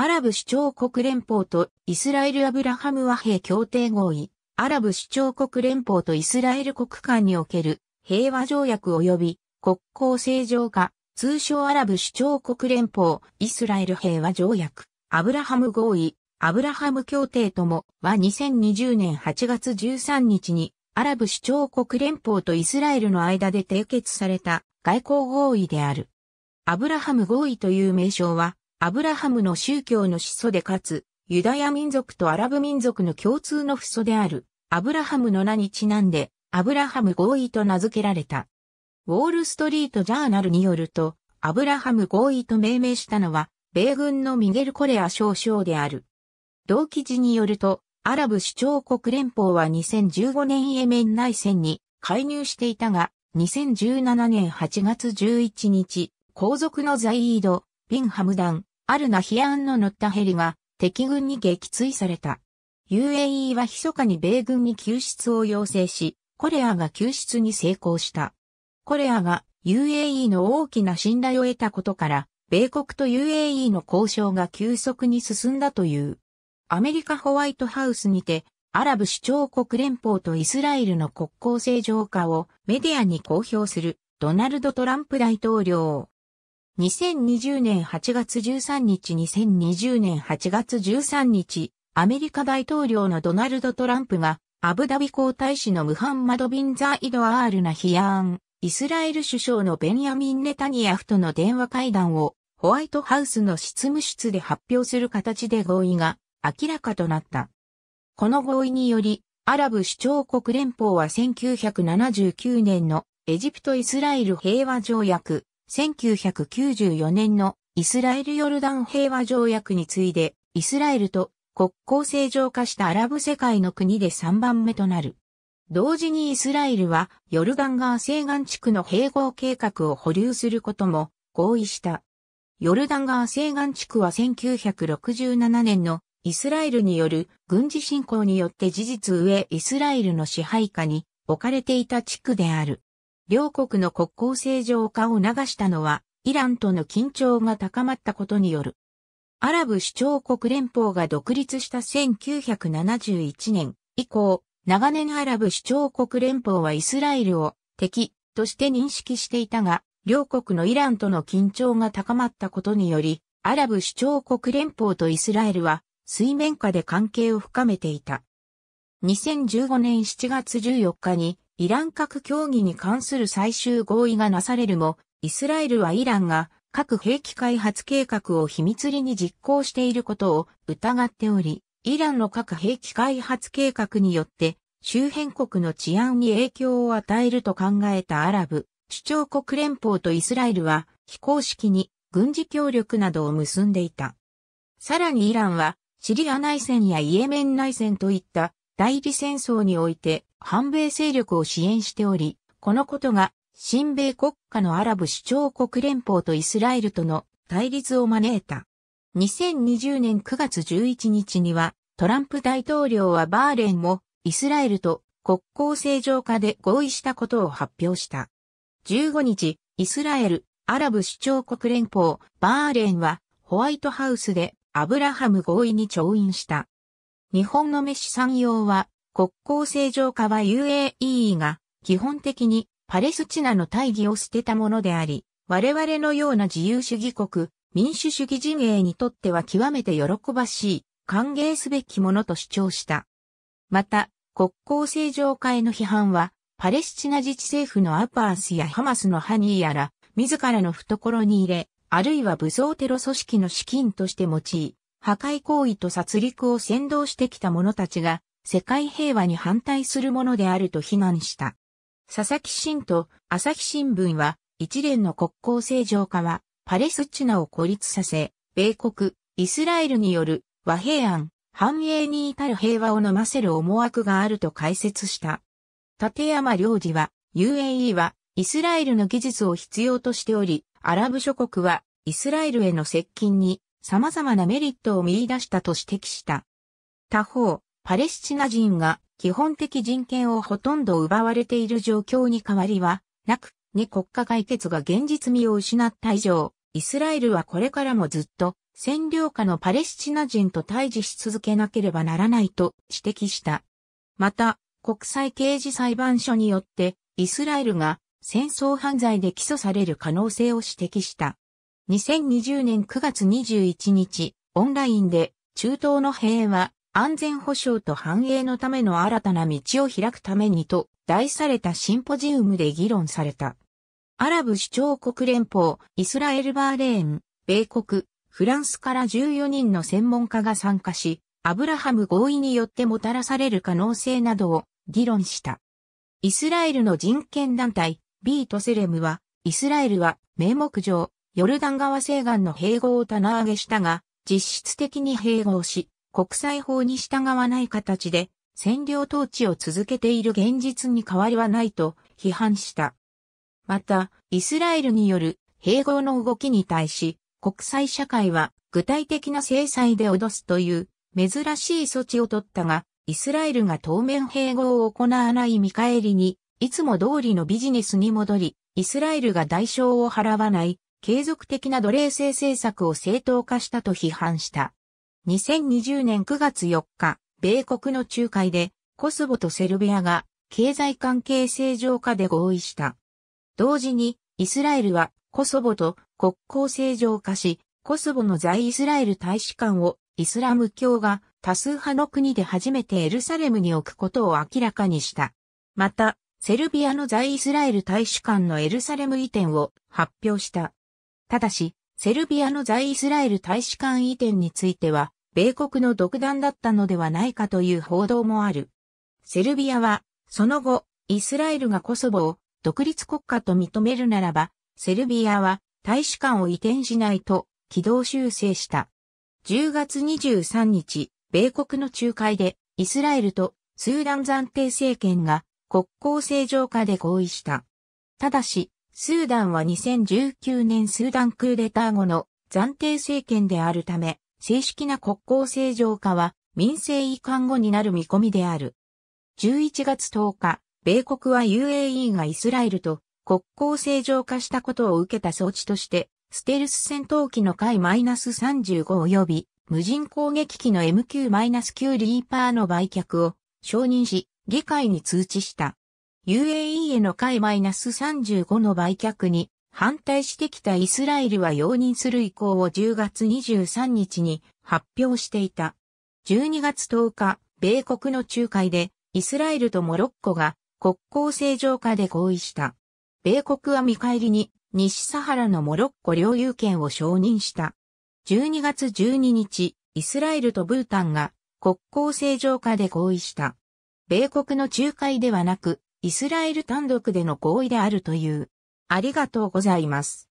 アラブ首長国連邦とイスラエル・アブラハム和平協定合意、アラブ首長国連邦とイスラエル国間における平和条約及び国交正常化、通称アラブ首長国連邦、イスラエル平和条約、アブラハム合意、アブラハム協定ともは2020年8月13日にアラブ首長国連邦とイスラエルの間で締結された外交合意である。アブラハム合意という名称はアブラハムの宗教の始祖でかつ、ユダヤ民族とアラブ民族の共通の父祖である、アブラハムの名にちなんで、アブラハム合意と名付けられた。ウォールストリートジャーナルによると、アブラハム合意と命名したのは、米軍のミゲル・コレア少将である。同記事によると、アラブ首長国連邦は2015年イエメン内戦に介入していたが、2017年8月11日、皇族のザイード、ビンハムダン、あるナヒアンの乗ったヘリが敵軍に撃墜された。UAE は密かに米軍に救出を要請し、コレアが救出に成功した。コレアが UAE の大きな信頼を得たことから、米国と UAE の交渉が急速に進んだという。アメリカホワイトハウスにて、アラブ首長国連邦とイスラエルの国交正常化をメディアに公表するドナルド・トランプ大統領。2020年8月13日2020年8月13日、アメリカ大統領のドナルド・トランプが、アブダビ皇太子のムハンマド・ビン・ザイド・アールナ・アーン、イスラエル首相のベンヤミン・ネタニヤフとの電話会談を、ホワイトハウスの執務室で発表する形で合意が明らかとなった。この合意により、アラブ首長国連邦は1979年のエジプト・イスラエル平和条約、1994年のイスラエル・ヨルダン平和条約に次いで、イスラエルと国交正常化したアラブ世界の国で3番目となる。同時にイスラエルはヨルダン川西岸地区の併合計画を保留することも合意した。ヨルダン川西岸地区は1967年のイスラエルによる軍事侵攻によって事実上イスラエルの支配下に置かれていた地区である。両国の国交正常化を促したのは、イランとの緊張が高まったことによる。アラブ首長国連邦が独立した1971年以降、長年アラブ首長国連邦はイスラエルを敵として認識していたが、両国のイランとの緊張が高まったことにより、アラブ首長国連邦とイスラエルは水面下で関係を深めていた。2015年7月14日にイラン核協議に関する最終合意がなされるも、イスラエルはイランが核兵器開発計画を秘密裏に実行していることを疑っており、イランの核兵器開発計画によって周辺国の治安に影響を与えると考えたアラブ、主張国連邦とイスラエルは非公式に軍事協力などを結んでいた。さらにイランはシリア内戦やイエメン内戦といった代理戦争において反米勢力を支援しており、このことが新米国家のアラブ首長国連邦とイスラエルとの対立を招いた。2020年9月11日にはトランプ大統領はバーレンをイスラエルと国交正常化で合意したことを発表した。15日、イスラエル、アラブ首長国連邦、バーレンはホワイトハウスでアブラハム合意に調印した。日本の飯産業は、国交正常化は UAE が、基本的にパレスチナの大義を捨てたものであり、我々のような自由主義国、民主主義陣営にとっては極めて喜ばしい、歓迎すべきものと主張した。また、国交正常化への批判は、パレスチナ自治政府のアパースやハマスのハニーやら、自らの懐に入れ、あるいは武装テロ組織の資金として用い、破壊行為と殺戮を先導してきた者たちが、世界平和に反対するものであると非難した。佐々木新と朝日新聞は、一連の国交正常化は、パレスチナを孤立させ、米国、イスラエルによる和平案、繁栄に至る平和を飲ませる思惑があると解説した。立山領事は、UAE は、イスラエルの技術を必要としており、アラブ諸国は、イスラエルへの接近に様々なメリットを見出したと指摘した。他方、パレスチナ人が基本的人権をほとんど奪われている状況に変わりはなく、に国家解決が現実味を失った以上、イスラエルはこれからもずっと占領下のパレスチナ人と対峙し続けなければならないと指摘した。また、国際刑事裁判所によってイスラエルが戦争犯罪で起訴される可能性を指摘した。2020年9月21日、オンラインで、中東の平和、安全保障と繁栄のための新たな道を開くためにと題されたシンポジウムで議論された。アラブ首長国連邦、イスラエルバーレーン、米国、フランスから14人の専門家が参加し、アブラハム合意によってもたらされる可能性などを議論した。イスラエルの人権団体、ビートセレムは、イスラエルは名目上、ヨルダン川西岸の併合を棚上げしたが、実質的に併合し、国際法に従わない形で占領統治を続けている現実に変わりはないと批判した。また、イスラエルによる併合の動きに対し、国際社会は具体的な制裁で脅すという珍しい措置を取ったが、イスラエルが当面併合を行わない見返りに、いつも通りのビジネスに戻り、イスラエルが代償を払わない継続的な奴隷制政策を正当化したと批判した。2020年9月4日、米国の仲介で、コスボとセルビアが経済関係正常化で合意した。同時に、イスラエルはコスボと国交正常化し、コスボの在イスラエル大使館をイスラム教が多数派の国で初めてエルサレムに置くことを明らかにした。また、セルビアの在イスラエル大使館のエルサレム移転を発表した。ただし、セルビアの在イスラエル大使館移転については、米国の独断だったのではないかという報道もある。セルビアは、その後、イスラエルがコソボを独立国家と認めるならば、セルビアは大使館を移転しないと軌道修正した。10月23日、米国の仲介でイスラエルとスーダン暫定政権が国交正常化で合意した。ただし、スーダンは2019年スーダンクーデター後の暫定政権であるため、正式な国交正常化は民政移管後になる見込みである。11月10日、米国は UAE がイスラエルと国交正常化したことを受けた装置として、ステルス戦闘機の海 -35 及び無人攻撃機の MQ-9 リーパーの売却を承認し、議会に通知した。UAE への買い -35 の売却に反対してきたイスラエルは容認する意向を10月23日に発表していた。12月10日、米国の仲介でイスラエルとモロッコが国交正常化で合意した。米国は見返りに西サハラのモロッコ領有権を承認した。12月12日、イスラエルとブータンが国交正常化で合意した。米国の仲介ではなく、イスラエル単独での合意であるという。ありがとうございます。